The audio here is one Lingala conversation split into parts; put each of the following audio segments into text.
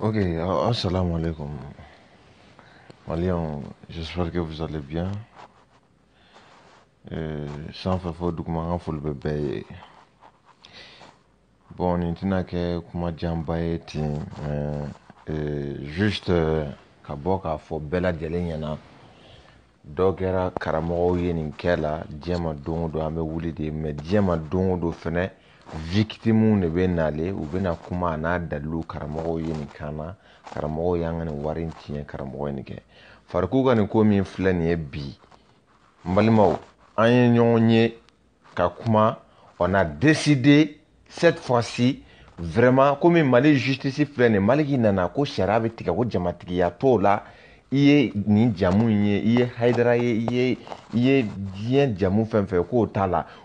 Ok, ah, assalamu alaikum. Malian, j'espère que vous allez bien. Euh, sans faire fɛn duguma an ka Bon, nin tɛna kɛ kuma janba euh, juste kaboka ka bɔ k'a fɔ bɛɛ lajɛlen ɲɛna. Dɔ kɛra karamɔgɔw ame wulidi, kɛ la, diɲɛ Mais de bɛ nale u bɛna kuma a n'a dalilu karamɔgɔw ye nin kan na karamɔgɔw y'an ka nin wari in tiɲɛ karamɔgɔ ye nin kɛ fariku ka nin ko min filɛ nin ye bi n balimaw an ye ɲɔgɔn ye ka kuma on a décidé cette fois-ci vraiment komi mali justice filɛ nin maliki nana ko sariya bɛ tigɛ ko jamatigiya t'o la i ye nin jamu in ye i ye hayidara ye i ye i ye diɲɛ jamu fɛn fɛn k'o t'a la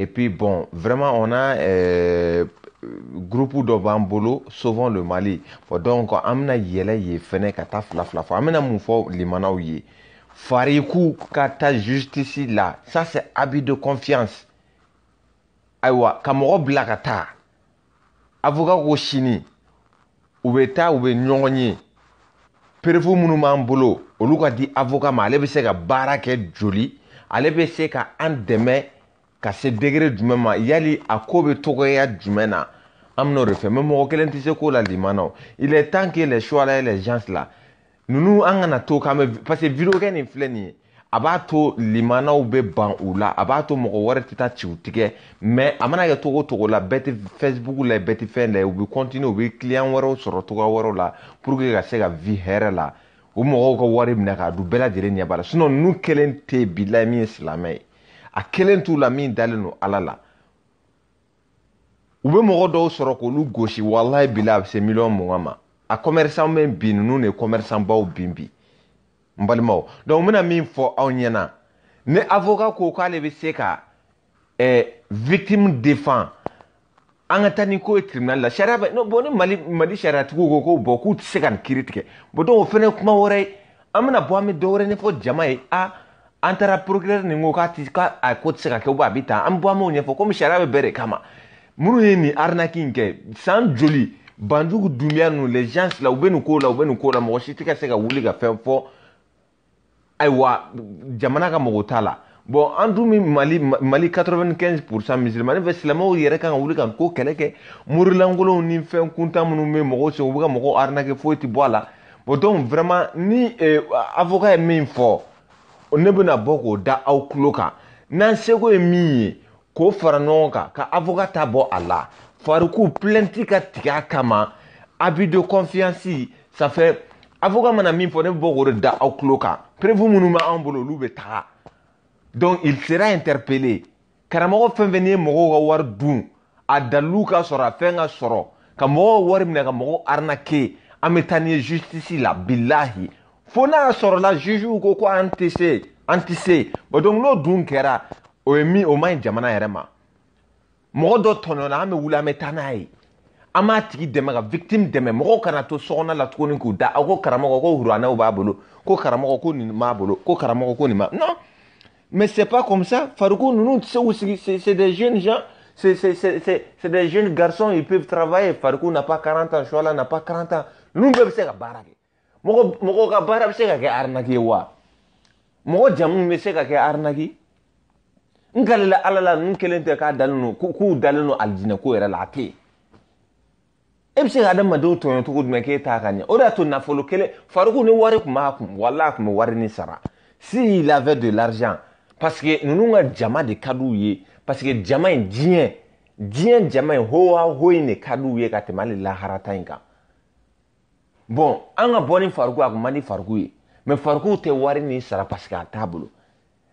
Et puis bon, vraiment, on a euh, groupe dɔ b'an le mali donc amena yele yɛlɛ yen kata ka taa fila amena fɔ an bɛna limanaw fariku kata taa justice là ça c'est habit de confiance ayiwa Kamoro mɔgɔ bila ka taa avocat ko sini u bɛ taa u bɛ di avocat ma ale bɛ se ka baara joli ale bɛ se ka an ka se degere jumɛn ma yali a ko bɛ tɔgɔya jumɛn na an bɛn'o de fɛ mɛ mɔgɔ kelen tɛ se k'o la limana o il est temps que les choix là les gens là ninnu an kana to k'an bɛ parce que video kɛ nin filɛ nin ye a b'a to limanaw bɛ ban u la a b'a to mɔgɔ wɛrɛ tɛ taa ci u tigɛ mɛ a mana kɛ togo togo la bɛɛ tɛ facebook la bɛɛ tɛ fɛn la u bɛ continuer u bɛ client wɛrɛw sɔrɔ togoya wɛrɛw la pour que ka se ka vie hɛrɛ la o mɔgɔw ka wari minɛ k'a du bɛɛ lajɛlen ɲɛ b'a la sinon ninnu kelen tɛ yen bilayi min ye silamɛ ye a kelen t'u la min dalen don ala la u be mɔgɔ dɔw sɔrɔ k'olu gosi walahi bila a be se miliyɔn mugan ma a kɔmɛrisan bɛ bin nunu de kɔmɛrisan baw bin bi n balimaw donc n bena min fɔ aw ɲɛna ni avoka ko k'ale be se ka eh, victime défend an ka taa ni ko ye tribunal la sariya bɛ no, bon ni mali mali sariyatigiw ko ko bɔn k'u tɛ se ka nin kiiri tigɛ bon donc o fɛnɛ kuma wɛrɛ ye an bena bɔ an be dɔ wɛrɛ ɲɛfɔ jama ye a ah, an taara procureur nin ko k'a ti k'a ko tɛ se ka kɛ ubiyɛn a bi tan an bɔ an m'o ɲɛfɔ komi sariya bɛ bɛɛ de kama minnu ye nin arnaque in kɛ san joli banjugu dunbiya ninnu les gens la u bɛ nin ko la u bɛ nin ko la mɔgɔ si tɛ ka se ka wuli ka fɛn fɔ ayiwa jamana ka mɔgɔ t'a la bon an dun bɛ mali mali 95 pour cent musulmani fɛ silamɛw yɛrɛ kan ka wuli ka ko kɛlɛ kɛ morilankolonw ni fɛn kuntan minnu bɛ mɔgɔw sɛgɛn u bɛ ka mɔgɔw arnaque foyi tɛ bɔ a la bon donc vraiment ni eh, avocat ye min fɔ. ne bɛna bɔ k'o da aw tulo kan n'an seko ye min ye k'o fara ɲɔgɔn kan ka avoka ta bɔ a la fariku plɛnti ka tigɛ a kama abido kɔnfiyansi sanfɛ avoka mana min fɔ ne bɛ bɔ k'o de da aw tulo kan perewu minnu bɛ anw bolo olu bɛ taga donc il sera interpellé karamɔgɔ fɛn fɛn n'i ye mɔgɔw ka wari dun a dalilu ka sɔrɔ a fɛn ka sɔrɔ ka mɔgɔw wari minɛ ka mɔgɔw arnaquer an bɛ taa n'i ye justice la bilahi fo n'a la jugew ko ko an tɛ se an tɛ se bon donc n'o dun kɛra o ye min o man ɲi jamana yɛrɛ ma mɔgɔ dɔ tɔɲɔna an bɛ wuli an bɛ taa n'a ye an b'a tigi dɛmɛ ka victime dɛmɛ mɔgɔw kana to la tuguni k'u da aw ko karamɔgɔ ko huranɛw b'a bolo ko karamɔgɔ ko nin b'a bolo ko karamɔgɔ ko nin ma non mais c'est pas comme ça fariko ninnu tɛ se k'u c'est des jeunes gens c'est des jeunes garçons ils peuvent travailler fariko n'a pas 40 ans suwala n'a pas 40 ans nous bɛɛ faire se mɔgɔ ka baara bɛ se ka kɛ arnaki ye wa mɔgɔ jamu bɛ se ka kɛ arnaki n kalila ala la n kelen tɛ k'a dalen don k'u dalen don alijinɛ ko yɛrɛ la a tɛ yen e bɛ se ka adamadenw tɔɲɔ cogo jumɛn k'e t'a ka ɲɛ o de y'a to nafolo kelen fariku ni wari tun b'a kun wala a tun bɛ wari ni sara si il avait de l'argent parce que ninnu ka jama de ka d'u ye parce que jama in diɲɛ diɲɛ jama in howa ho in de ka d'u ye ka tɛmɛ hali laharata in kan bɔn an ka bɔ ni fariku a kun man di fariku ye mɛ farikuw tɛ wari nin sara paseke a t'a bolo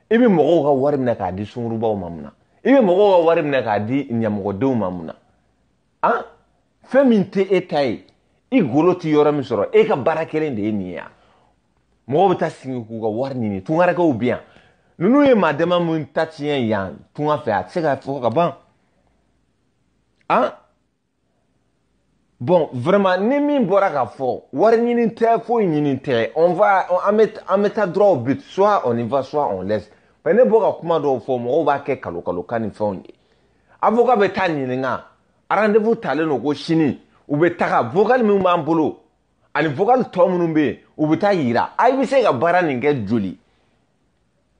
i bɛ mɔgɔw ka wari minɛ k'a di sunkurubaw ma mun na i bɛ mɔgɔw ka wari minɛ k'a di ɲɛmɔgɔdenw ma mun na an fɛn min tɛ e ta ye i golo tɛ yɔrɔ min sɔrɔ e ka baara kelen de ye nin ye yan mɔgɔw bɛ taa sigi k'u ka wari ɲini tunkarakɛw bɛ yan ninnu ye maa dama min ta tiɲɛ yan tunga fɛ a tɛ se ka fɔ ka ban an bon vraiment ni min bɔra ka fɔ wari ɲini tɛ foyi ɲini tɛ on va on, an bɛ an bɛ taa droit au but soit on y va soit on laisse mais ne bɔ ka kuma dɔw fɔ mɔgɔw b'a kɛ kalo kalo kan ni fɛnw ye avocat bɛ taa ɲininka rendez-vous talen don ko sini u bɛ taga vocal min b'an bolo ani vocal tɔ minnu bɛ yen u bɛ taa yira a' bɛ se ka baara nin kɛ joli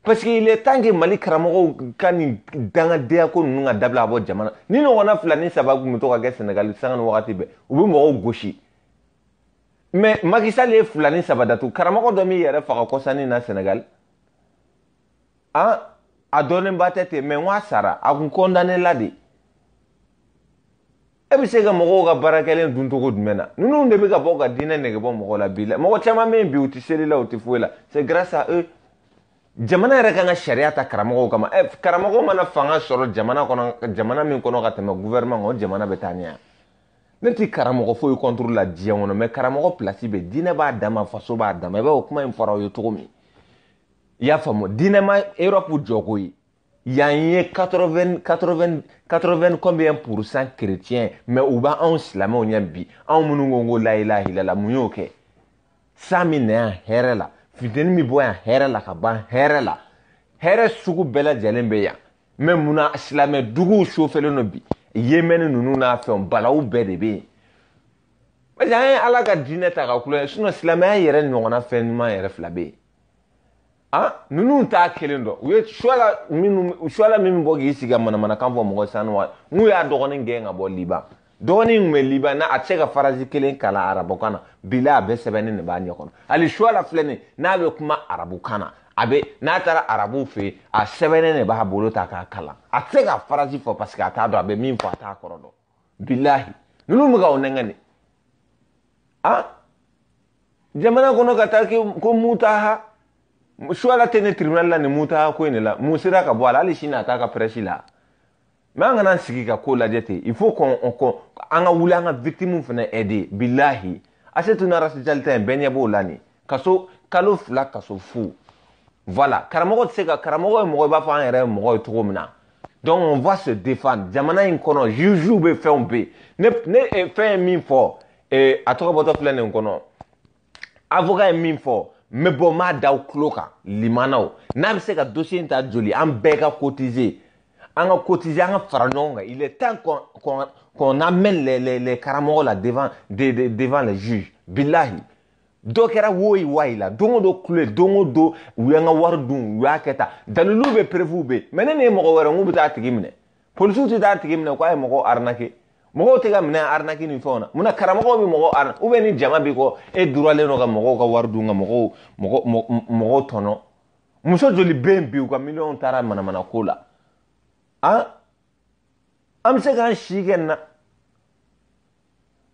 parce que il est temps que mali karamɔgɔw ka nin dangadenya ko ninnu ka dabila ka bɔ jamana ni ɲɔgɔnna fila ni saba kun bɛ to ka kɛ sɛnɛgali sanga ni wagati bɛɛ u bɛ mɔgɔw gosi mɛ makisali ye fila ni saba datugu karamɔgɔ dɔ min yɛrɛ faga kɔsani na sɛnɛgali an a dɔnnenba tɛ ten mɛ n ko a sara a kun kɔndanela de e bɛ se ka mɔgɔw ka baarakɛlen dun cogo jumɛn na ninnu de bɛ ka bɔ ka diinɛ nɛgɛ bɔ mɔgɔ la bi la mɔgɔ caman bɛ yen bi u tɛ seli la u tɛ foyi la c'est grâce à eux jamana yɛrɛ kan ka sariya ta karamɔgɔw kama eh, karamɔgɔ mana fanga sɔrɔ jamana kɔnɔ jamana min kɔnɔ ka tɛmɛ guvɛrɛnɛman kan o jamana bɛ taa ɲɛ ne tɛ karamɔgɔ foyi kɔntoro la diɲɛ kɔnɔ mɛ karamɔgɔ pilasi bɛ diinɛ b'a dama faso b'a dama i b'a o kuma in fɔra aw ye cogo min i y'a faamu diinɛ ma erɔpu jɔko ye yan ye 80 80 80 combien pour cent chrétien mɛ u b' anw silamɛw ɲɛ bi anw minnu ko ko layilahilala mun y'o kɛ san min na yan hɛrɛ la fitini min bɔ yan hɛrɛ la ka ban hɛrɛ la hɛrɛ sugu bɛɛ lajɛlen bɛ yan mɛ munna silamɛ duguw sofɛlen don bi yemɛni ninnu n'a fɛnw balawu bɛɛ de bɛ yen parce que an ye ala ka diinɛ ta ka kulon sinɔ silamɛya yɛrɛ ɲɔgɔnna fɛn ɲuman yɛrɛ fila bɛ yen a ninnu t'a kelen dɔn u ye suwala minnu suwala min bɛ bɔ k'i sigi ka manamanakan fɔ mɔgɔ sanu wa n'u y'a dɔgɔnin gɛn ka bɔ liban dɔgɔnin kun bɛ liban na a tɛ se ka farazi kelen kalan arabukan na bila a bɛ sɛbɛnni nin b'a ɲɛ kɔnɔ hali suwala filɛ nin n'a bɛ kuma arabukan na a bɛ n'a taara arabuw fɛ yen a sɛbɛnnen de b'a bolo ta k'a kalan a tɛ ka farazi fɔ parce que a t'a dɔn a bɛ min fɔ a t'a kɔrɔ dɔn bilahi ninnu bɛ ka o nɛgɛn de ah jamana kɔnɔ ka taa kɛ ko mutaha suwala tɛ ne tiribinali la nin mutaha ko in de la mun sera ka bɔ a la hali sini a t'a ka pɛrɛsi la. mɛ an kana sigi ka ko lajɛ ten il faut qu'on an ka wuli an ka victime fana aider bilahi asetuna rasijalita in bɛɛ ɲɛ b'o la nin kaso kalo fila kaso fu voilà karamɔgɔ tɛ se ka karamɔgɔ ye mɔgɔ i b'a fɔ an yɛrɛ ye mɔgɔ ye cogo min na donc on va se défendre jamana in kɔnɔ juges bɛ fɛnw bɛ ne ne eh, fɛn ye min fɔ eh, a tɔgɔ bɔtɔ filɛ nin kɔnɔ avocat ye min fɔ n bɛ bɔ n b'a da aw tulo kan limanaw n'a bɛ se ka dossier in ta joli an bɛɛ ka cotiser an ka cotiser an ka fara ɲɔgɔn kan il est temps qu'on qu'on amène les les les karamɔgɔ la devant de de devant les juges bilahi dɔ kɛra wo ye wa ye la don o don kulo ye don o don u y'an ka wari dun u y'a kɛ tan daliluw bɛ perefuw bɛ yen mɛ ne ni ye mɔgɔ wɛrɛ n k'u bɛ taa tigi minɛ polisiw tɛ taa tigi minɛ k'a ye mɔgɔ arnaqué mɔgɔw tɛ ka minɛ arnaqué ni fɛnw na munna karamɔgɔw bɛ mɔgɔ arnaqué ou bien ni jama b'i kɔ e duralen don ka mɔgɔw ka wari dun ka mɔgɔw mɔgɔ mɔgɔw tɔnɔ muso joli bɛ yen bi u ka miliyɔn taara manamana ko la an ah, bɛ se k'an si kɛ nin na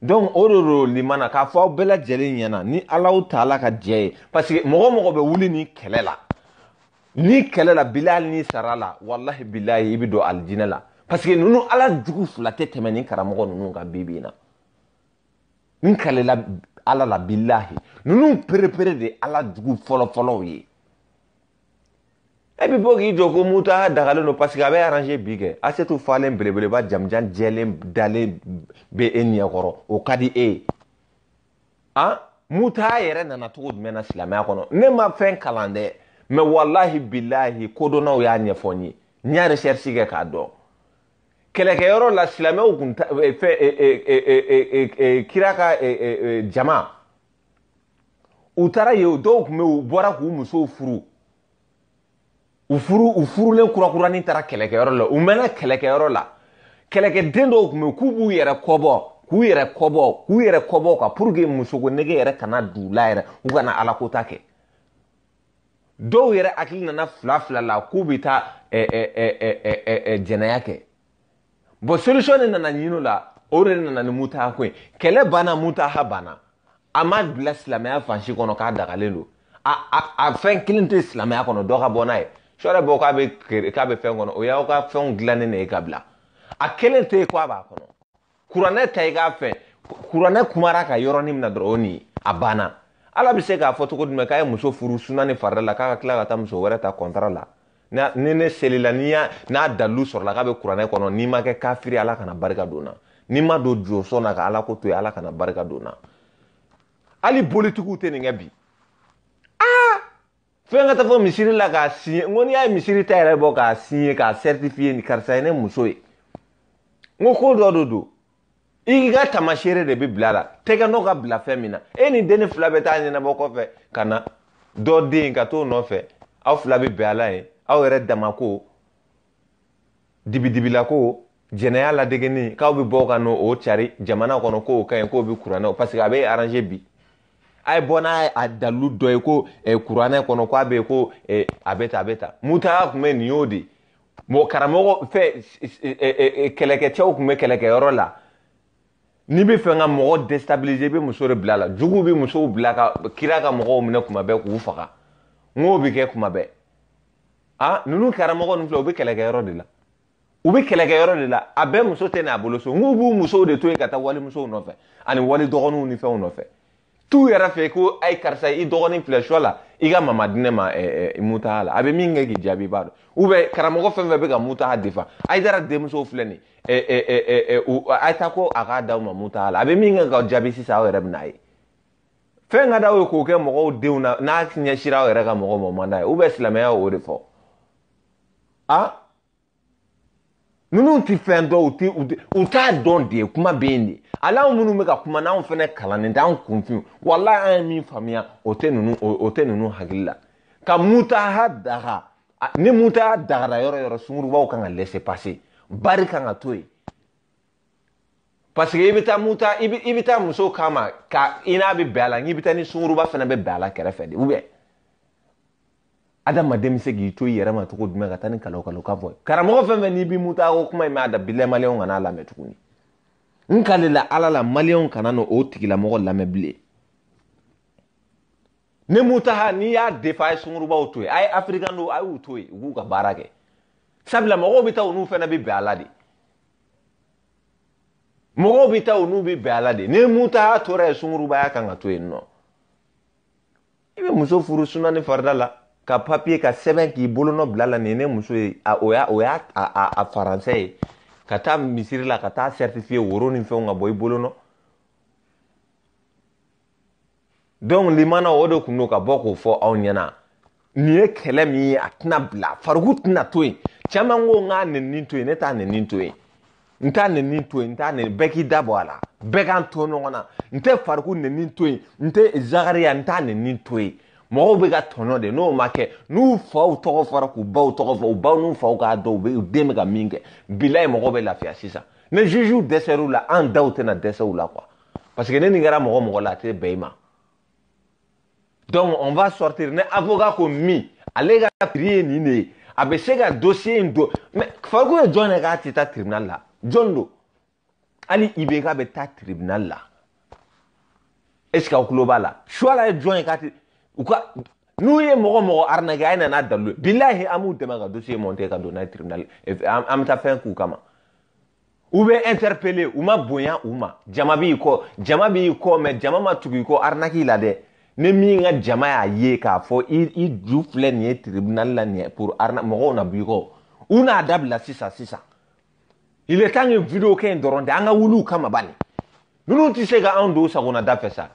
donc o de do limana k'a fɔ aw bɛɛ lajɛlen ɲɛna ni alaw taala ka jɛ ye paseke mɔgɔ mɔgɔ bɛ wuli ni kɛlɛ la ni kɛlɛ la bilali ni sara la walahi bilahi i bɛ don alijinɛ la paseke ninnu ala jugu fila tɛ tɛmɛ nin karamɔgɔ ninnu kan bi bi in na nin kɛlɛla ala la bilahi ninnu perepere de ala jugu fɔlɔfɔlɔw ye et puis fo k'i jɔ ko muta dagalen don parce que a bɛ arranger bi kɛ asetu falen belebeleba jamujan jɛlen dalen bɛ e ɲɛkɔrɔ o ka di e ye an muta yɛrɛ nana cogo jumɛn na silamɛya kɔnɔ ne ma fɛn kalan dɛ mɛ walahi bilahi kodɔnnaw y'a ɲɛfɔ n ye n y'a recherche kɛ k'a dɔn kɛlɛkɛyɔrɔ la silamɛw tun ta fɛn kira ka jama u taara yen dɔw tun bɛ u bɔra k'u musow furu ufuru furu u furulen kurakuranin taara kɛlɛkɛyɔrɔ la u mɛnna kɛlɛkɛyɔrɔ la kɛlɛkɛden dɔw tun bɛ k'u b'u yɛrɛ kɔbɔ k'u yɛrɛ kɔbɔ k'u yɛrɛ kɔbɔ ka puruke musoko nege yɛrɛ kana du la yɛrɛ u kana alakota kɛ dɔw yɛrɛ hakili nana fila fila la k'u bɛ taa jɛnɛya kɛ bɔn solution de nana ɲini la o de nana ni mutaha ko ye kɛlɛ banna mutaha banna a ma bila silamɛya fansi kɔnɔ k'a dagalen don a a a fɛn kelen tɛ silamɛya kɔnɔ dɔ ka bɔ n'a ye sɔrɔ bɔ k'a bɛ kere k'a bɛ fɛn kɔnɔ o y'aw ka fɛnw dilannen de ye ka bila a kelen tɛ yen ko a b'a kɔnɔ kuranɛ ta i k'a fɛn kuranɛ kumara ka yɔrɔnin min na dɔrɔn o nin a banna ala bɛ se k'a fɔ cogo jumɛn k'a ye muso furu sunan ni farida la k'a ka tila ka taa muso wɛrɛ ta kɔntara la ni ne selila n'i y'a n'a dalilu sɔrɔla k'a bɛ kuranɛ kɔnɔ n'i ma kɛ kafiri ala kana barika don na n'i ma don jɔsɔn na ka ala ko to yen ala kana barika don na hali bolitigiw tɛ nin kɛ bi fɛn ka taa fɔ misiri la k'a siɲɛ n ko n'i y'a ye misiri ta yɛrɛ bɔ k'a siɲɛ k'a sɛritifiye nin karisa ye ne muso ye n ko ko dɔ de don i ka tamasere de bɛ bila la tɛgɛ n'o ka bila fɛn min na e ni denni fila bɛ taa ɲɛnabɔ kɔfɛ ka na dɔ den ka t'o nɔfɛ aw fila bɛ bɛn a la yen aw yɛrɛ damako dibidibilako jɛnɛya ladegeni k'aw bɛ bɔ ka n'o cari jamana kɔnɔ k'o ka ɲi k'o bɛ kuranɛ o parce a bɛ arrange bi a ye bɔ n'a a dalilu dɔ ye ko eh, kuranɛ kɔnɔ ko a bɛ ko eh, a bɛ tan a bɛ tan mutaya tun bɛ nin y'o de mɔgɔ karamɔgɔ fɛ eh, e, e, kɛlɛkɛcɛw tun bɛ kɛlɛkɛyɔrɔ la n'i bɛ fɛ ka mɔgɔ destabiliser i bɛ muso de bila a la juguw bɛ musow bila ka kira ka mɔgɔw minɛ kuma bɛɛ k'u faga n k'o bɛ kɛ kuma bɛɛ ah ninnu karamɔgɔ ninnu filɛ u bɛ kɛlɛkɛyɔrɔ de la u bɛ kɛlɛkɛyɔrɔ de la a bɛɛ muso tɛ n'a bolo so n k'u b'u musow de to yen ka taa wali musow nɔfɛ ani wali dɔgɔninw ni fɛnw nɔfɛ tu yɛrɛ fɛ ko a ye karisa i dɔgɔnin filɛ suwa la i ka mama di ne ma eh, eh, mutaha la a bɛ min kɛ k'i jaabi i b'a dɔn u bɛ karamɔgɔ fɛn fɛn bɛ ka mutaha defa a ye dara denmuso filɛ nin eh, a ye ta ko a k'a d'aw ma mutaha la a bɛ min kɛ k'aw jaabi sisan aw yɛrɛ bɛ n'a ye fɛn ka d'aw ye k'o kɛ mɔgɔw denw na n'a ɲɛsira aw yɛrɛ ka mɔgɔ ma o man d'a ye u bɛ silamɛya y'o de fɔ a ninnu ti fɛn dɔn u ti u ti u t'a dɔn de kuma bɛ yen de hali minnu bɛ ka kuma n'anw fana kalannen tɛ anw kun wala an ye min faamuya o tɛ ninnu o tɛ ninnu hakili la ka mutaha daga ni mutaha dagara yɔrɔ yɔrɔ sunkurubaw kan ka laisser passer bari kan ka to yen parce que i bɛ taa muta i bɛ i bɛ taa muso kama ka i n'a bɛ bɛn a la n'i bɛ taa ni sunkuruba fana bɛ bɛn a la kɛrɛfɛ de ou bien adamaden bɛ se k'i to i yɛrɛ ma cogo jumɛn ka taa ni kalaw kalaw kan fɔ karamɔgɔ fɛn fɛn n'i b'i muta ko kuma in mɛ a da bilɛ maliyɛnw kana lamɛn tuguni n kale la ala la maliyɛnw kana na o tigilamɔgɔ lamɛn bilen ni mutaha n'i y'a defa a ye sunkurubaw to yen a ye afirikan do a y'u to yen u k'u ka baara kɛ sabula mɔgɔw bɛ taa u n'u fana bɛ bɛn a la de mɔgɔw bɛ taa u n'u bɛ bɛn a la de ni mutaha tora yen sunkurubaya kan ka to yen nɔ i bɛ muso furu suna ni farida la. ka papiye ka sɛbɛn k'i bolonɔ bila la nin ne muso ye o y'a o y'a a a faransɛ ye ka taa misiri la ka taa sɛritifiye woro ni fɛnw ka bɔ i bolonɔ donc limana o de kun do ka bɔ k'o fɔ aw ɲɛna nin ye kɛlɛ min ye a tɛna bila fariku tɛna to yen caman ko n k'a nenini to yen ne t'a nenini to yen n t'a nenini to yen n t'a nenini bɛɛ k'i da bɔ a la bɛɛ k'an to ɲɔgɔn na n tɛ fariku nenini to yen n tɛ zakariya n t'a nenini to yen mɔgɔw bɛ ka tɔnɔ de n'o ma kɛ n'u faw tɔgɔ fɔra k'u baw tɔgɔ fɔ u baw n'u faw k'a dɔn u bɛ u den bɛ ka min kɛ bilayi mɔgɔw bɛ lafiya sisan ni juges dɛsɛr'u la an daw tɛna dɛsɛ u la quoi parce que ne nin kɛra mɔgɔ mɔgɔ la a tɛ bɛn i ma donc on va sortir ni avocat ko min ale ka prix ye nin de ye a bɛ se ka dossier in don mais farikolo ye jɔn ye k'a tɛ taa tribunal la jɔn don hali ibk bɛ taa tribunal la est ce que aw tulo b'a la suwala ye jɔn ye k'a tɛ u ka n'u ye mɔgɔ mɔgɔ arnaqué a ye na n'a dalilu ye bilahi an b'u dɛmɛ ka dossier monter ka don n'a ye tribunal an bɛ taa fɛn k'u kama u bɛ interpeller u ma bonya u ma jama b'i kɔ jama b'i kɔ mɛ jama ma tugu i kɔ arnaque la dɛ ni min ka jama y'a ye k'a fɔ i ju filɛ nin ye tribunal la nin ye pour arnaque mɔgɔw na b'i kɔ u n'a dabila sisan sisan il est temps que vidéo kɛ in dɔrɔn tɛ an ka wuli u kama bani ninnu tɛ se ka anw don u sagona da fɛ sa.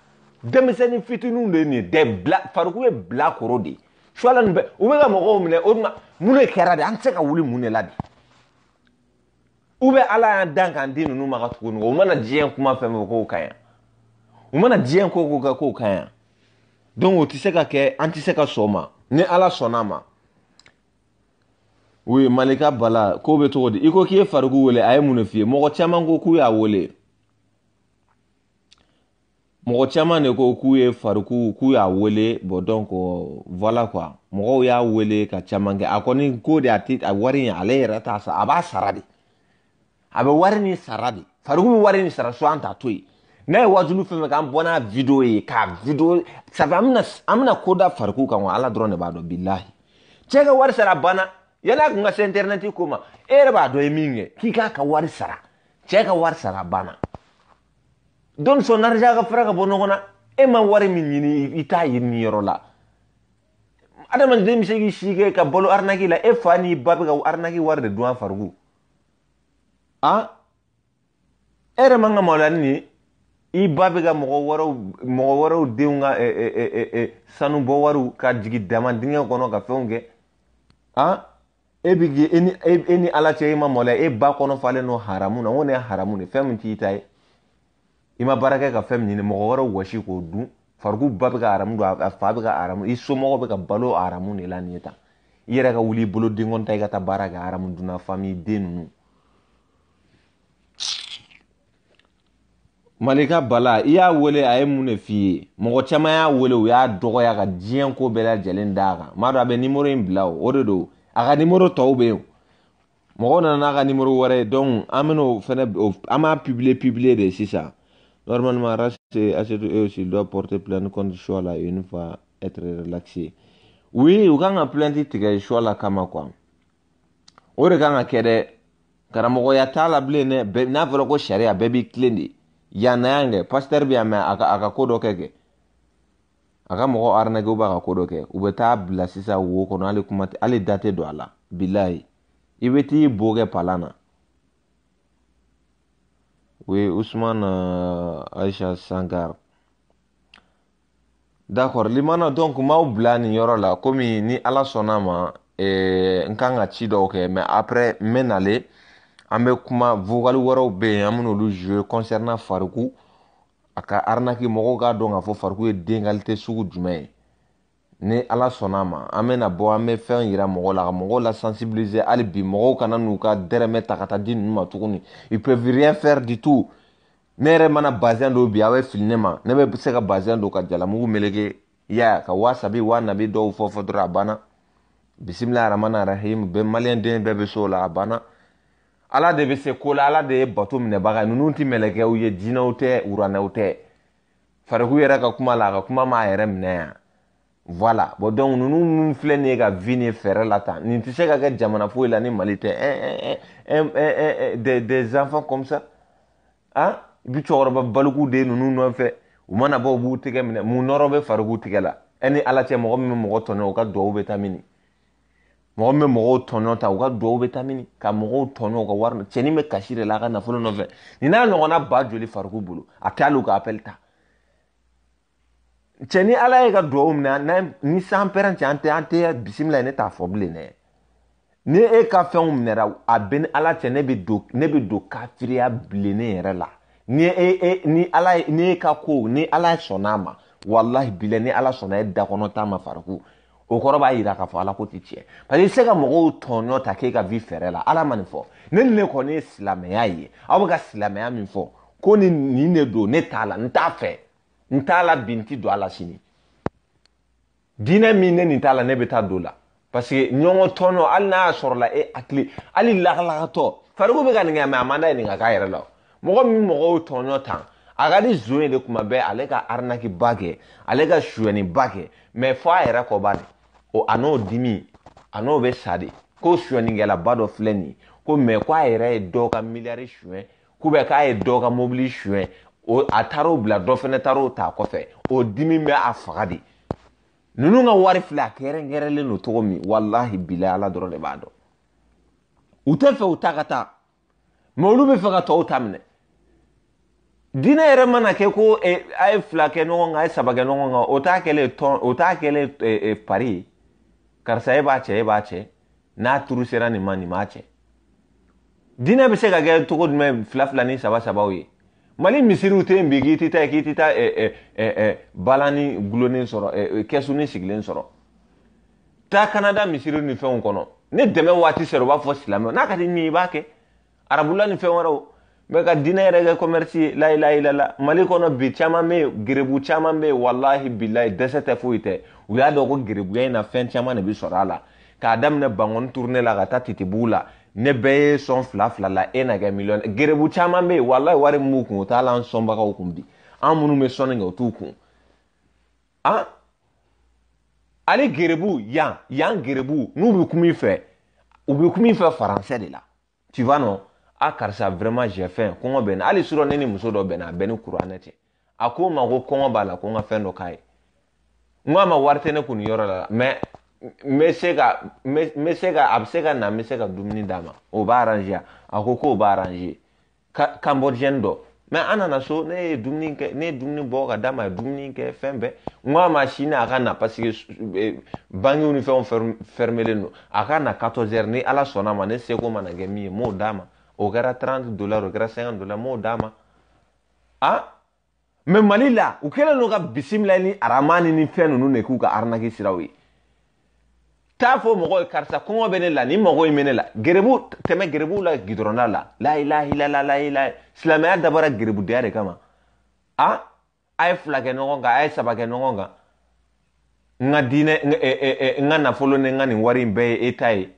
denmisɛnnin fitininw de nin dɛ bila farikolo ye bilakoro de ye suwala nin bɛɛ u bɛ ka mɔgɔw minɛ o tuma mun de kɛra de an tɛ se ka wuli mun de la de u bɛ ala y'an dan k'an di ninnu ma ka tugu nin kɔ u mana diɲɛ kuma fɛn fɛn k'o ka ɲi u mana diɲɛ ko ko kɛ k'o ka ɲi donc o tɛ se ka kɛ an tɛ se ka sɔn o ma ni ala sɔnna a ma oui malika bala k'o bɛ cogo di i ko k'i ye farikolo wele a ye mun de f'i ye mɔgɔ caman ko k'u y'a wele. mɔgɔ caman de ko k'u ye fariku k'u y'a wele bɔn donc euh, voilà quoi mɔgɔw y'a wele ka caman kɛ a kɔni ko de a ti a wari in ale yɛrɛ t'a sara a b'a sara de a bɛ wari nin sara de fariku bɛ wari nin sara so an t'a to yen n'a ye wajulu fɛn fɛn kɛ an bɔ n'a video ye k'a video sabu an bɛna an bɛna ko da fariku kan wa ala dɔrɔn de b'a dɔn bilahi cɛ ka wari sara banna yanni a kun ka se internet ko ma e yɛrɛ b'a dɔn i e ye min kɛ k'i k'a ka wari sara cɛ ka wari sara banna donc son argent ka fara ka bɔ ɲɔgɔn na e ma wari min ɲini i t'a ye nin yɔrɔ la adamaden bɛ se k'i si kɛ ka balo arnaque la e fa n'i ba bɛ ka arnaque wari de dun a fariku a e yɛrɛ man ka maloya ni nin i ba bɛ ka mɔgɔ wɛrɛw mɔgɔ wɛrɛw denw ka e, e, e, sanubɔ wariw ka jigin dama dingɛ kɔnɔ ka fɛnw kɛ a e bi e ni ala cɛ e ma maloya e ba kɔnɔ falen no haramu na n ko ne ye haramu de fɛn min t'i ta ye i ma baara ka fɛn min ɲini mɔgɔ wɛrɛw wɔsi k'o dun fariku ba bɛ ka aramu don a fa bɛ ka aramu i somɔgɔw bɛ ka balo aramu de la nin ye tan i yɛrɛ ka wuli i bolo denkɔni ta i ka taa baara kɛ aramu dunna fami den ninnu malika bala i y'a wele a ye mun de f'i ye mɔgɔ caman y'a wele u y'a dɔgɔya ka diɲɛ ko bɛɛ lajɛlen d'a kan m'a dɔn a bɛ nimoro in bila o o de don a ka nimoro tɔw bɛ yen mɔgɔw nana n'a ka nimoro wɛrɛ ye an bɛna fɛnɛ an b'a pibiliye pibiliye de sisan Normalement, eh, Rachet et eh, aussi, il doit porter plainte contre Chouala une fois être relaxé. Oui, u kan ka plainte tigɛ Chouala kama quoi. O de kan ka kɛ dɛ karamɔgɔya t'a la bilen n'a fɔra ko sariya bɛɛ b'i tilen de yan na yan kɛ pasteur bɛ yan mɛ a ka a ka ko dɔ kɛ kɛ a ka mɔgɔ arnaquew b'a ka ko dɔ kɛ u bɛ taa bila sisan wo kɔnɔ hali kuma hali da tɛ o ye usumana euh, aisha sangar d'accord limana donc m'aw bila nin yɔrɔ la komi ni ala sɔnna ma eh, n kan ka ci dɔw kɛ mais après n bɛ nale an bɛ kuma vocal wɛrɛw bɛ yen an bɛ n'olu jouer concernant fariku a ka arnaque mɔgɔw k'a dɔn k'a fɔ fariku ye den qualité sugu jumɛn ye ni ala sɔnna a ma an bɛna bɔ an bɛ fɛn yira mɔgɔw la ka mɔgɔw la sensibiliser hali bi mɔgɔw kana n'u ka dɛrɛmɛ ta ka taa di ninnu ma tuguni ils peuvent rien faire du tout ne yɛrɛ mana bazɛn dɔw bi a bɛ fili ne ma ne bɛ se ka bazɛn dɔw ka jalamugu meleke ya ka waa sabi waa nabi dɔw fɔ fɔ dɔrɔn a banna bisimila aramana rahim bɛɛ maliyɛn den bɛɛ bɛ so o la a banna ala de bɛ se ko la ala de ye bato minɛbaga ye ninnu ti mɛlɛkɛw ye diinɛw tɛ uranɛw tɛ fariku yɛrɛ ka kuma la a ka kuma m'a yɛrɛ minɛ yan voilà bɔn donc ninnu minnu filɛ nin ye ka vi ni fɛɛrɛ la tan nin tɛ se ka kɛ jamana foyi la ni mali tɛ eh, eh, eh, des, des enfants comme ça ah bi cɛkɔrɔba baliku de ye ninnu nɔfɛ u mana bɔ u b'u tɛgɛ minɛ mun nɔrɔ bɛ fariku tɛgɛ la ɛ ni ala cɛ mɔgɔ min bɛ mɔgɔ tɔɲɔ u ka duwawu bɛ taa mini mɔgɔ min bɛ mɔgɔw tɔɲɔ ta u ka duwawu bɛ taa mini ka mɔgɔw tɔɲɔ u ka wari cɛnin bɛ kasi de la a ka nafolo nɔfɛ nin n'a ɲɔgɔnna ba joli fariku bolo a tɛ hali u ka appel ta cɛ ni ala ye ka duwawu minɛ ni san pɛrɛnti an tɛ an tɛ bisimila ne t'a fɔ bilen dɛ ni e ka fɛnw minɛra a bɛ ni ala cɛ ne bɛ don ne bɛ don kafiriya bilennen yɛrɛ la ni e e ni ala ye ni e ka ko ni ala sɔnna a ma walahi bilen ni ala sɔnna e da kɔnɔ t'a ma fariku o kɔrɔ b'a yira k'a fɔ ala ko tɛ tiɲɛ parce que i tɛ se ka mɔgɔw tɔɲɔ ta k'e ka vi fɛɛrɛ la ala ma nin fɔ ne ni ne kɔni ye silamɛya ye aw bɛ ka silamɛya min fɔ ko nin nin de don ne t'a la n t'a fɛ n t'a la bi n ti don a la sini diinɛ min ne nin t'a la ne bɛ taa don o la parce que ɲɔgɔn tɔnɔ hali n'a y'a sɔrɔla e hakili hali lakalakatɔ farikolo bɛ e ka nin kɛ mɛ a man d'a ye nin ka k'a yɛrɛ la mɔgɔ min mɔgɔw tɔnɔ tan a ka di zon ye de kuma bɛɛ ale ka arnakiba kɛ ale ka suyɛniba kɛ mɛ fɔ a yɛrɛ kɔ ba de o a n'o dimi a n'o bɛ sa de ko suyɛnikɛlaba dɔ filɛ nin ko mɛ ko a yɛrɛ ye dɔw ka miliyari e suyɛn k'u bɛ k'a ye dɔw ka mobili suyɛn o a taara o bila dɔ fɛnɛ taara o ta kɔfɛ o dimi bɛ a faga de ninnu ka wari filɛ a kɛrɛnkɛrɛnlen don cogo min walahi bila ala dɔrɔn de b'a dɔn u tɛ fɛ u ta ka taa mɛ olu bɛ fɛ ka tɔw ta minɛ diinɛ yɛrɛ mana kɛ ko eh, a ye fila kɛ ɲɔgɔn kan a ye saba kɛ ɲɔgɔn kan o t'a kɛlen tɔn o t'a kɛlen eh, eh, pari ye karisa e b'a cɛ e b'a cɛ n'a turu sera nin ma nin m'a cɛ diinɛ bɛ se ka kɛ cogo jumɛn fila fila ni saba sabaw ye mali misiriw tɛ yen bi k'i ti taa k'i ti taa eh, eh, eh, balani gulonnen sɔrɔ kɛsunin sigilen sɔrɔ taa kanada misiriw ni fɛnw kɔnɔ ni dɛmɛ waati sera u b'a fɔ silamɛw n'a ka di min i b'a kɛ arabula ni fɛn wɛrɛw mɛ ka diinɛ yɛrɛ kɛ kɔmɛrisi ye layilahilala mali kɔnɔ bi caman bɛ yen gerebu caman bɛ yen walahi bilayi dɛsɛ tɛ foyi tɛ u y'a dɔn ko gerebuya in na fɛn caman de bɛ sɔrɔ a la k'a daminɛ bankɔni turune la ka taa titibugu la ne bɛɛ ye sɔn fila fila la e na kɛ miliyɔn gɛrɛbu caman bɛ yen walayi wari min b'u kun o t'ala an sɔnbagaw kun bi an minnu bɛ sɔnni kɛ o t'u kun an ale gɛrɛbu yan yan gɛrɛbu n'u bɛ kuma fɛ u bɛ kuma fɛ faransɛ de la tu vois non a karisa vraiment j'ai faim kɔngɔ bɛ n na hali surɔ ne ni muso dɔ bɛnna a bɛ ni kuranɛ tɛ a ko n ma ko kɔngɔ b'a la ko n ka fɛn dɔ k'a ye n k'a ma wari tɛ ne kun yɔrɔ la mɛ n bɛ se ka n bɛ se ka a bɛ se ka na n bɛ se ka dumuni d'a ma o b'a arrange a a ko k'o b'a arrange ka cambodgien dɔ mɛ an nana so ne ye dumuni kɛ ne ye dumuni bɔ ka d'a ma a ye dumuni kɛ fɛn bɛɛ n ko a ma sini a ka na parce que euh, bangew ni fɛnw fermelen don a ka na 14 heures ni ala sɔnna ma ne seko mana kɛ min ye n m'o d'a ma o kɛra 30 dollars o kɛra 50 dollars n m'o d'a ma ah mɛ mali la u kɛlen don ka bisimila ni aramani ni fɛn ninnu de k'u ka arnaque siraw ye t'a fɔ mɔgɔ ye karisa kɔngɔ bɛ ne la nin mago in bɛ ne la gɛrɛbu tɛmɛ gɛrɛbu la gidɔrɔnda la lahilahilalahilahi silamɛya dabara gɛrɛbudeya de kama a a ye fila kɛ ɲɔgɔn kan a ye saba kɛ ɲɔgɔn kan n ka diinɛ n ka nafolo ni n ka nin wari in bɛɛ ye e ta ye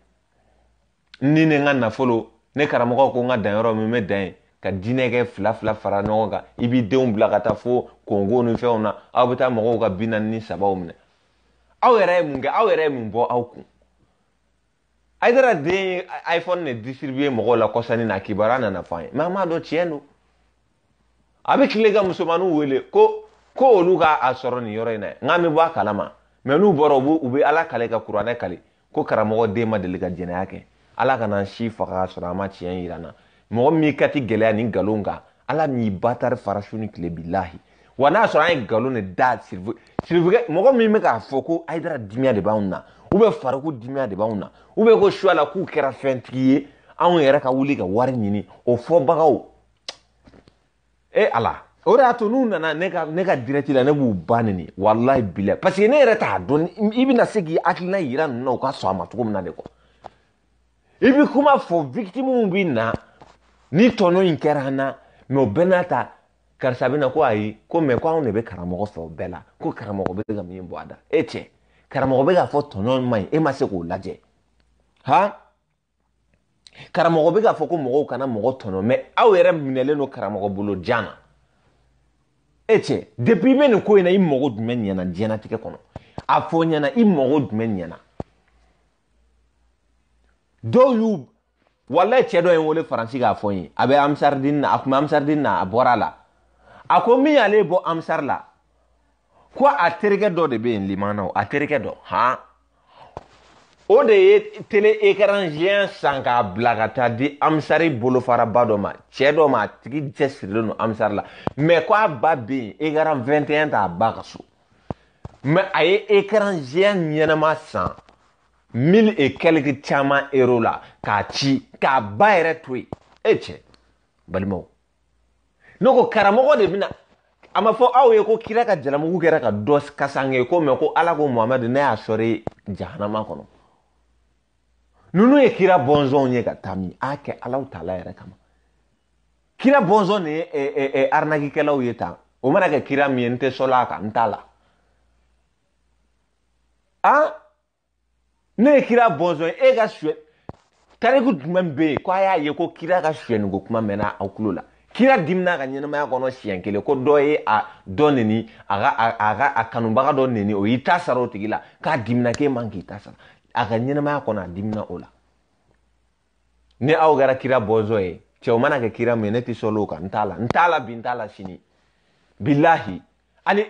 ni ne n ka nafolo ne karamɔgɔ ko n ka dan yɔrɔ min bɛ dan ye ka diinɛ kɛ fila fila fara ɲɔgɔn kan i b'i denw bila ka taa fo kongo ni fɛnw na aw bɛ taa mɔgɔw ka bi naani ni sabaw minɛ aw yɛrɛ ye mun kɛ aw yɛrɛ ye mun bɔ aw kun ayidara den iphone ne distribué mɔgɔw la kɔsani na kibaruya nana fɔ an ye mɛ an b'a dɔn tiɲɛ don a bɛ tile ka musomaninw wele ko ko olu ka a sɔrɔ nin yɔrɔ in na n k'an bɛ bɔ a kalama mɛ n'u bɔra u bɛ u bɛ ala kale ka kuranɛ kale ko karamɔgɔ den ma deli ka jɛnɛya kɛ ala kana n si faga k'a sɔrɔ a ma tiɲɛ yira n na mɔgɔ min ka ti gɛlɛya nin nkalon kan ala m'i ba taari fara su ni tile bilahi wa n'a sɔrɔ an ye nkalon de da sirifu sirifu mɔgɔ min bɛ k'a fɔ ko hayidara dimiya de b'anw na fariko dimiya de b'anw na ko suya la k'u kɛra fɛntigi ye anw yɛrɛ ka wuli ka wari ɲini o fɔbagaw e ala o de y'a to n'u nana ne ka ne ka dirɛti la ne b'u ba nini walayi bila parce que ne yɛrɛ t'a dɔn i bɛna se k'i hakilina yira ninnu na u ka sɔn a ma cogo min na de kɔ i bɛ kuma fɔ victime bɛ na ni tɔnɔ in kɛra an na mɛ o bɛɛ n'a ta karisa bɛna ko ayi ko mɛ ko anw de bɛ karamɔgɔ fɛ o bɛɛ la ko karamɔgɔ bɛ ka min bɔ a da e cɛ karamɔgɔ bɛ k'a fɔ tɔnɔ man ɲi e ma se k'o lajɛ han karamɔgɔ bɛ k'a fɔ ko mɔgɔw kana mɔgɔ tɔnɔ mɛ aw yɛrɛ minɛlen don karamɔgɔ bolo jan na e cɛ depi i bɛ nin ko in na i mago jumɛn ɲɛna diɲɛnatigɛ kɔnɔ a fɔ ɲɛna i mago jumɛn ɲɛna dɔw y'u walayi cɛ dɔ ye n wele faransi k'a fɔ n ye a bɛ amsaridini na a tun bɛ amsaridini na a bɔra a la a ko min y'ale bɔ amsari la ko a terikɛ dɔ de bɛ yen limanaw a terikɛ dɔ han o de ye tele ekran géant san k'a bila ka taa di amsari bolofaraba dɔ ma cɛ dɔ ma a tigi cɛsirilen don amsari la mɛ ko a ba bɛ yen ekran 21 t'a ba ka so mɛ a ye ekran géant ɲɛnama san mille et quelque caman euro la k'a ci k'a ba yɛrɛ to yen e cɛ balimaw ne ko karamɔgɔ de bɛna a ma fɔ aw ye ko kira ka jalamugu kɛra ka dɔ kasange ko mɛ ko ala ko muhamadu ne y'a sɔrɔ jahanama kɔnɔ ninnu ye kira bɔnzɔnw ye ka taa min a kɛ alaw taala yɛrɛ kama kira bɔnzɔn de ye eh, eh, eh, arnakikɛlaw ye tan o mana kɛ kira min ye n tɛ sɔlɔ a kan n t'a la a ne ye kira bɔnzɔn ye e ka suɲɛ tariku jumɛn bɛ yen ko a y'a ye ko kira ka suɲɛniko kuma mɛnna aw tulo la kira dimina ka ɲɛnamaya kɔnɔ siɲɛ kelen ko dɔ ye a dɔ neni a ka a ka a kanubaga dɔ neni o y'i ta sara o tigi la k'a dimina k'e man k'i ta sara a ka ɲɛnamaya kɔnɔ a dimina o la ni aw kɛra kira bɔnzɔ ye cɛw mana kɛ kira min ye ne tɛ sɔn o kan n t'a la n t'a la bi n t'a la sini bilahi hali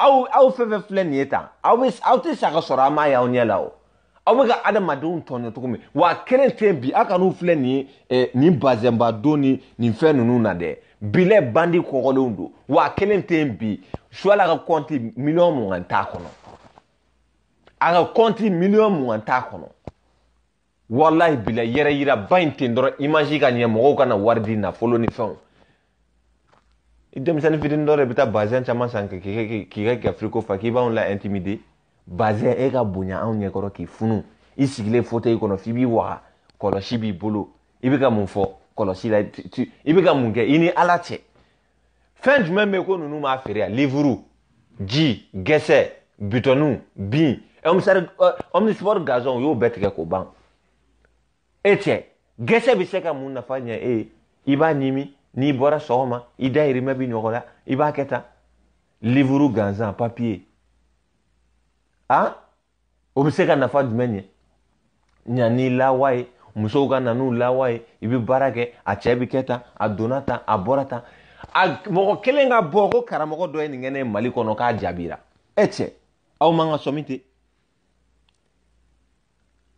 aw aw fɛn fɛn filɛ nin ye tan aw bɛ aw tɛ saga sɔrɔ an m'a y'aw ɲɛ la o. aw bɛ ka adamadenw tɔɲɔ cogo min wa kelen tɛ bi aw ka n'u filɛ nin eh, nin bazɛnba don ni nin fɛn ninnu na dɛ bilɛ bandi kɔgɔlenw don wa kelen tɛ bi suwala ka kɔnti miliyɔn mugan t'a kɔnɔ a ka kɔnti miliyɔn mugan t'a kɔnɔ walayi bila yɛrɛ yira ba in ten dɔrɔn imaji ka ɲɛ mɔgɔw kana wari di nafolo ni fɛnw denmisɛnnin fitinin dɔ de bɛ taa bazɛn caman san k'i ka gafiriko fa k'i b'anw la intimider bazɛ e ka bonya anw ɲɛkɔrɔ k'i funu i sigilen fotoyi kɔnɔ f'i b'i waga kɔlɔsi b'i bolo i bɛ e e, ka mun fɔ kɔlɔsi la i bɛ ka mun kɛ i ni ala cɛ fɛn jumɛn bɛ ko ninnu b'a feere yan livuru ji gɛsɛ bitɔnu bin ɔmnisipɔri gazɔn u y'o bɛɛ tigɛ k'o ban e cɛ gɛsɛ bɛ se ka mun nafa ɲɛ e ye i b'a ɲimi n'i bɔra sɔgɔma i dayirimɛ bɛ ɲɔgɔn la i b'a kɛ tan livuru gansan papiye a o bɛ se ka nafa jumɛn ɲɛ ɲa ni lawa ye musow ka na n'u lawa ye i bɛ baara kɛ a cɛ bɛ kɛ tan a donna tan a bɔra tan a mɔgɔ kelen ka bɔ ko karamɔgɔ dɔ ye nin kɛ ne ye mali kɔnɔ k'a jaabira e cɛ aw man ka sɔmi ten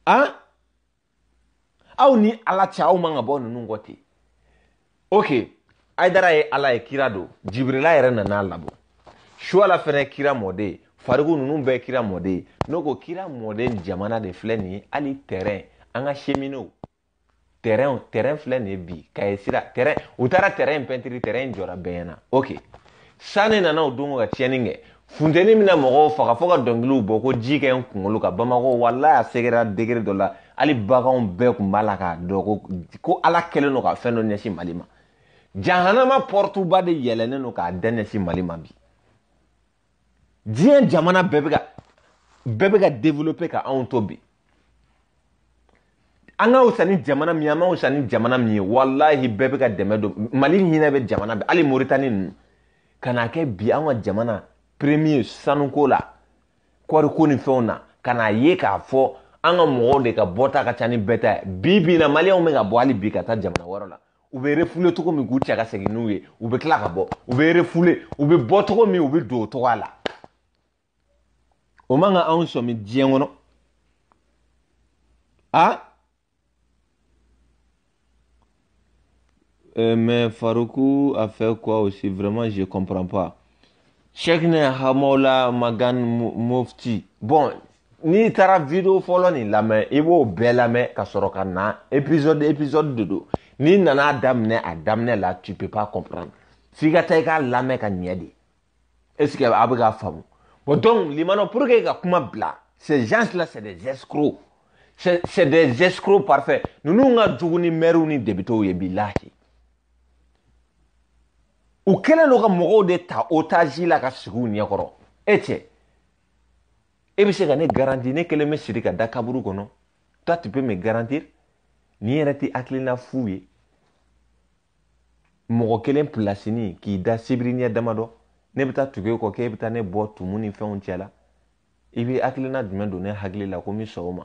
a aw ni ala cɛ aw man ka bɔ ninnu kɔ ten ok ayidara ye ala ye kira don jibirila yɛrɛ nana a labɔ suwala fɛnɛ kira mɔden fariku ninnu bɛɛ kira mɔden ye n'o ko kira mɔden jamana de filɛ nin ye hali tɛrɛn an ka seminɛw tɛrɛn tɛrɛn filɛ nin ye bi ka ye sira tɛrɛn u taara tɛrɛn in pɛntiri tɛrɛn in jɔra bɛɛ ɲɛna ok sanni nana o don ka tiɲɛni kɛ funteni bɛna mɔgɔw faga fo ka dɔnkiliw bɔ ko ji kɛ n kunkolo kan bamakɔ wala a segera degere dɔ la hali baganw bɛɛ tun b'a la k'a dɔn ko ko ala kɛlen don ka fɛn dɔ ɲɛsin mali ma jahanama pɔrituba de yɛlɛnnen don k'a da ɲɛsin mali ma bi diɲɛ jamana bɛɛ bɛ ka bɛɛ bɛ ka developpe ka anw to bi an ka wusa ni jamana min ye an ma wusa ni jamana min ye walahi bɛɛ bɛ ka dɛmɛ don mali hinɛ bɛ jamana bɛɛ hali moritani ninnu ka n'a kɛ bi an ka jamana premier sanuko la kɔriko ni fɛnw na ka n'a ye k'a fɔ an ka mɔgɔw de ka bɔta ka ca ni bɛɛ ta ye bi bi na maliyɛnw bɛ ka bɔ hali bi ka taa jamana wɛrɛ la u bɛ refule cogo min k'u cɛ ka segin n'u ye u bɛ tila ka bɔ u bɛ refule u bɛ bɔ cogo min u bɛ don o cogoya la o man ka anw sɔmi diɲɛ a mais faruku a fait quoi aussi vraiment je comprends pas chekne hamola magan mufti bon n'i taara video fɔlɔ ni lamɛn i b'o bɛɛ lamɛn ka sɔrɔ na épisode épisode de do n'i nana daminɛ a daminɛ la tu peux pas comprendre f'i ka taa i k'a lamɛn est ce que a bon donc limanaw pour que ka kuma bila ces gens là c'est des escrocs c'est des escrocs parfaits ninnu ka jugu ni mɛriw ni debitɔw ye bilahi u kɛlen do ka mɔgɔw de ta otaji la ka sigi u ɲɛkɔrɔ e eh, eh cɛ e bɛ se ka ne garanti ne kelen bɛ siri ka da kaburu kɔnɔ toi tu peux me garantir ni yɛrɛ tɛ hakilina fu ye mɔgɔ kelen pilasini k'i da sibiri ɲɛ damadɔ ne bɛ taa tugu e kɔ k'e bɛ taa ne bɔ tumu ni fɛnw cɛla i bɛ hakilina jumɛn don ne hakili la ko n bɛ sɔn o ma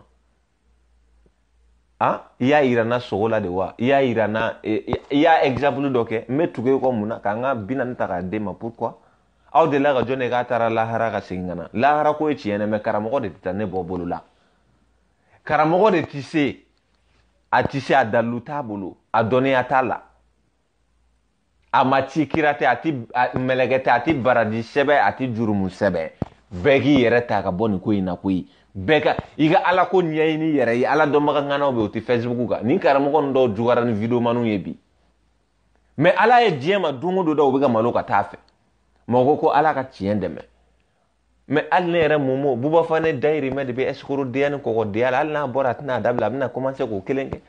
ah i y'a yira n na sogo la de wa i y'a yira n na e, e, i y'a exemple dɔ kɛ n bɛ tugu e kɔ mun na ka n ka bi naani ta k'a d'e ma pourquoi aw delila ka jɔn de k'a taara lahara ka segin ka na lahara ko ye tiɲɛ dɛ mɛ karamɔgɔ de tɛ taa ne bɔ bolo la karamɔgɔ de tɛ se a tɛ se a dalilu t'a bolo a dɔnniya t'a la. a ma ci kira tɛ a ti mɛlɛkɛ tɛ a ti baraji sɛbɛ a ti jurumu sɛbɛ bɛɛ k'i yɛrɛ ta ka bɔ nin ko in na koyi bɛɛ ka i ka ala ko ɲɛɲini yɛrɛ ye ala dɔnbaga ŋanaw bɛ o tɛ facebook kan nin karamɔgɔ ninnu dɔw jugara ni videomaniw ye bi mɛ ala ye diɲɛ ma don o don da o bɛ ka malo ka taa fɛ mɔgɔ ko ko ala ka tiɲɛ dɛmɛ mɛ hali ne yɛrɛ mun mo bubafa ne dayirimɛ de bɛ ɛsikoro deya ni kɔkɔdenya la hali n'a bɔra a tɛna dabila a bɛna k'o kelen kɛ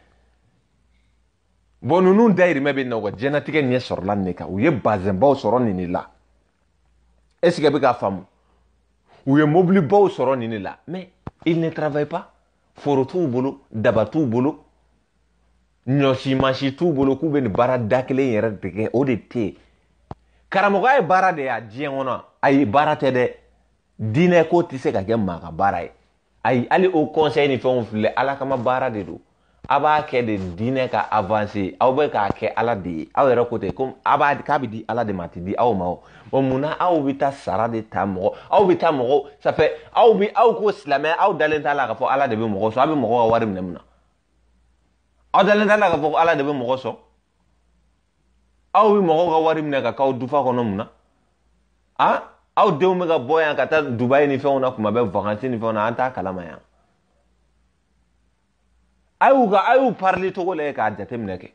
bɔn ninnu dayirimɛ bɛ na u ka diɲɛnatigɛ ɲɛ sɔrɔla nin de kan u ye bazɛnbaw sɔrɔ nin de la est-ce que bɛ k'a faamu u ye mobilibaw sɔrɔ nin de la mais il ne travaille pas foro t'u bolo daba t'u bolo ɲɔsi masi t'u bolo k'u bɛ nin baara da kelen yɛrɛ de kɛ e. o de tɛ yen karamɔgɔya ye baara de ye a diɲɛ kɔnɔ ayi baara tɛ dɛ diinɛ ko tɛ se ka kɛ maa ka baara ye ayi hali o kɔnsɛyi ni fɛnw filɛ ala kama baara de don Aba ke de dine ka avansi, awwe ka ke ala de, awwe rokote koum, abad kabidi, ala de matidi, aw ma ou. Bon mounan, awwi ta sarade ta mou, awwi ta mou, sa fe, awwi, awkous lamen, aw dalen tala ka fou, ala debe mou, so avi mou gwa warim ne mounan. Aw dalen tala ka fou, ala debe mou, so. Awwi mou gwa warim ne kaka, kwa ou dufa konon mounan. An? Aw de ou mou mou gwa boyan, kata Dubai ni fe ouna, kou mabè, vak a y'u ka a y'u k'a jateminɛ kɛ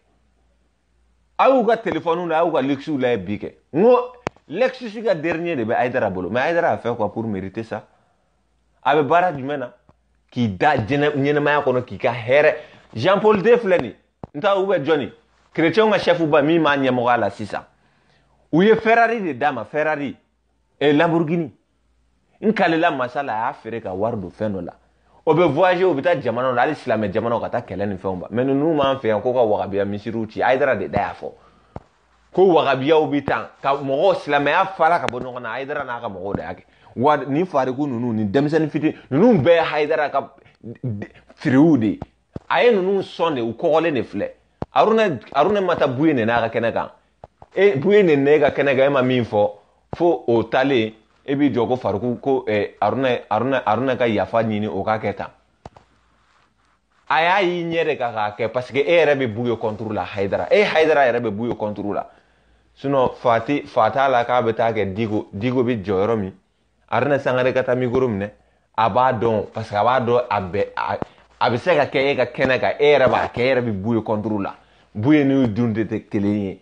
a y'u ka telefɔniw la a ka lexuw lajɛ e bi kɛ n ko lexus ka dernier de bɛ ayidara bolo mais ayidara a quoi pour mériter ça a bɛ baara jumɛn k'i da ɲɛnɛmaya kɔnɔ k'i ka hɛrɛ jean paul de filɛ nin n t'a u bɛ chef ba min b'a ɲɛmɔgɔya la sisan u ye ferrari de d'a ferrari et lamborghini n kalila y'a feere ka wari la o bɛ voyager o bɛ taa jamanaw la hali silamɛ jamanaw ka taa kɛlɛ ni fɛnw ma mɛ ninnu b'an fɛ yan k'u ka wagabiya misiriw ci ayidara de da y'a fɔ ko wagabiyaw bɛ tan ka mɔgɔw silamɛya fara ka bɔ ɲɔgɔn na ayidara n'a ka mɔgɔw de y'a kɛ wa nin fariku ninnu nin denmisɛnnin fitinin ninnu bɛɛ ye hayidara ka firiw de ye a ye ninnu sɔn de u kɔgɔlen de filɛ aruna aruna ma taa buye nin n'a ka kɛnɛ kan e buye nin n'e ka kɛnɛ kan e ma min fɔ fo o talen e b'i jɔ ko fariku ko aruna aruna aruna ka yafa ɲini o ka kɛ tan a y'a y'i ɲɛ de kan k'a kɛ parce que e yɛrɛ bɛ b'u ye kɔnturu la hayidara e hayidara yɛrɛ bɛ b'u ye kɔnturu la sinɔn fati fa t'a la k'a bɛ taa kɛ diko diko bɛ jɔ yɔrɔ min aruna sangare ka taa mikoro minɛ a b'a dɔn parce que a b'a dɔn a bɛ a a bɛ se ka kɛ e ka kɛnɛ kan e yɛrɛ b'a kɛ e yɛrɛ bɛ b'u ye kɔnturu la b'u ye n'u dun de tɛ kelen ye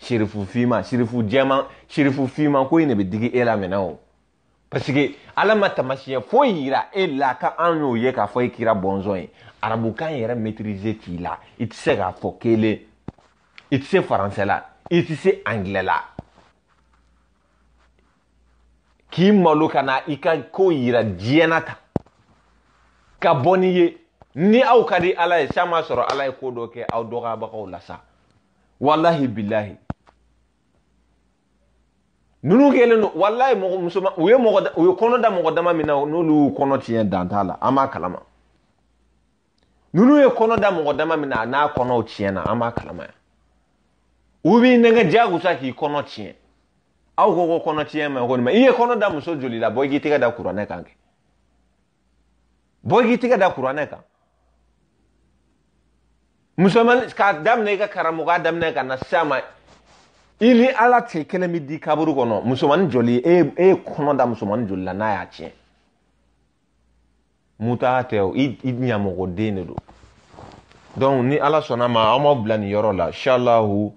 serifu finman serifu jɛman serifu finman ko in de bɛ digi e la minɛ o. paseke ala ma taamasiyɛn foyi yira e la ka an y'o ye k'a fɔ e kira bɔnzɔn ye arabukan yɛrɛ maitirize t'i la i tɛ se k'a fɔ kelen i tɛ se faransɛ la i tɛ se angilɛ la k'i malo ka na i ka ko yira diɲɛna ta ka bɔ n'i ye ni aw ka di ala ye siya m'a sɔrɔ ala ye ko dɔ kɛ aw dɔgɔyabagaw la sa walahi bilahi ninnu kɛlen don walayi mɔgɔ musoman u ye mɔgɔ u ye kɔnɔ da mɔgɔ dama min na n'olu y'u kɔnɔ tiɲɛ dan t'a la an b'a kalama ninnu ye kɔnɔ da mɔgɔ dama min na a n'a kɔnɔw tiɲɛna an b'a kalama yan u b'i nɛgɛ diyagosa k'i kɔnɔ tiɲɛ aw ko ko kɔnɔ tiɲɛ ma ko nin ma i ye kɔnɔ da muso joli la bɔ i k'i tɛgɛ da kuranɛ kan kɛ bɔ i k'i tɛgɛ da kuranɛ kan musoman k'a daminɛ i ka karamɔgɔya daminɛ ka na s'a ma i ni ala cɛ kɛnɛ bɛ di kaburu kɔnɔ musomanin joli e ye kɔnɔ da musomanin joli la n'a y'a tiɲɛ mutaa tɛ o i ɲamɔgɔden de don donc ni ala sɔnna ma an b'aw bila nin yɔrɔ la inshallahu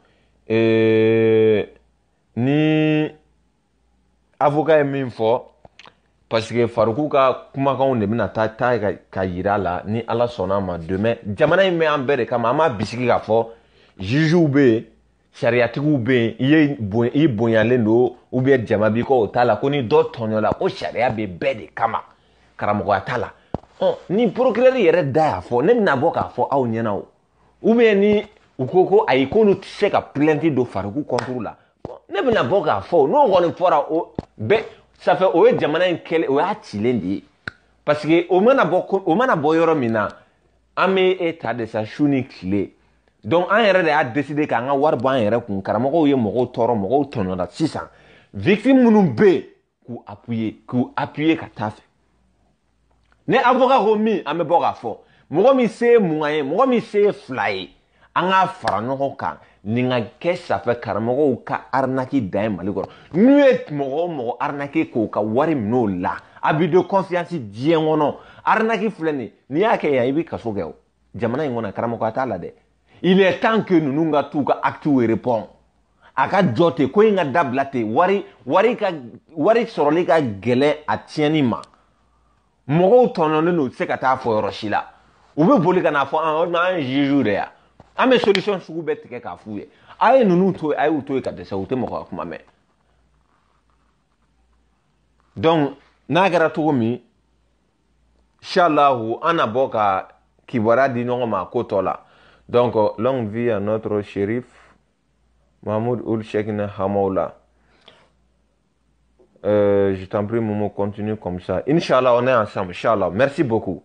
ee ni avocat ye min fɔ parce que fariku ka kumakanw de bɛna taa taa ka, ka yira la ni ala sɔnna ma demain jamana in bɛ an bɛɛ de kama an b'a bisigi k'a fɔ juges bɛ yen. sariyatigiw bɛ yen i ye bonya i bonyalen don ubiyɛn jama b'i kɔ o t'a la ko ni dɔ tɔɲɔ la sariya bɛ bɛɛ de kama karamɔgɔya t'a la ɔ ni procureur yɛrɛ da y'a fɔ ne bɛna bɔ k'a fɔ aw ɲɛna o ubiyɛn ni u ko ko ayi k'olu tɛ se ka plainte don fariku contre la ne bɛna bɔ k'a fɔ o n'o kɔni fɔra o bɛɛ sanfɛ o ye jamana in kɛlɛ o y'a cilen de ye parce que o mana bɔ o mana bɔ yɔrɔ min na an bɛ e ta de sa su ni tile. donc an yɛrɛ de y'a décidé k'an ka wari bɔ an yɛrɛ kun karamɔgɔw ye mɔgɔw tɔɔrɔ mɔgɔw tɔnɔna sisan victime minnu bɛ yen k'u appuyer k'u appuyer ka taa fɛ ni avocat ko min an bɛ bɔ k'a fɔ mɔgɔ min se ye mugan ye mɔgɔ min se ye fila ye an k'a fara ɲɔgɔn kan nin ka kɛ safɛ karamɔgɔw ka arnaque dan ye mali kɔrɔ n'u ye mɔgɔ o mɔgɔ arnaque k'o ka wari minɛ o la a b'i don confiance diɲɛ kɔnɔ arnaque filɛ nin ye n'i y'a kɛ yan i bɛ kaso kɛ o jamana in kɔnɔ karamɔgɔ a t'a la dɛ il est temps que ninnu ka t'u ka actiw répond a ka jɔ ten ko in ka dabila ten wari wari ka wari sɔrɔli ka gɛlɛn a tiɲɛni ma mɔgɔw tɔnɔlen don u tɛ se ka taa fɔ yɔrɔ si la u bɛ boli ka na fɔ an ah, o tuma an juge de ya an bɛ solution sugu bɛɛ tigɛ k'a f'u ye a ye ninnu to yen a y'u to yen ka dɛsɛ u tɛ mɔgɔ ka kuma mɛn donc n'a kɛra cogo min inshallah an na bɔ ka kibaruya di ɲɔgɔn ma ko tɔ la. Donc, longue vie à notre shérif Mahmoud Oul Sheikh Hamoula. Euh, je t'en prie, Momo, continue comme ça. Inch'Allah, on est ensemble. Inch'Allah, merci beaucoup.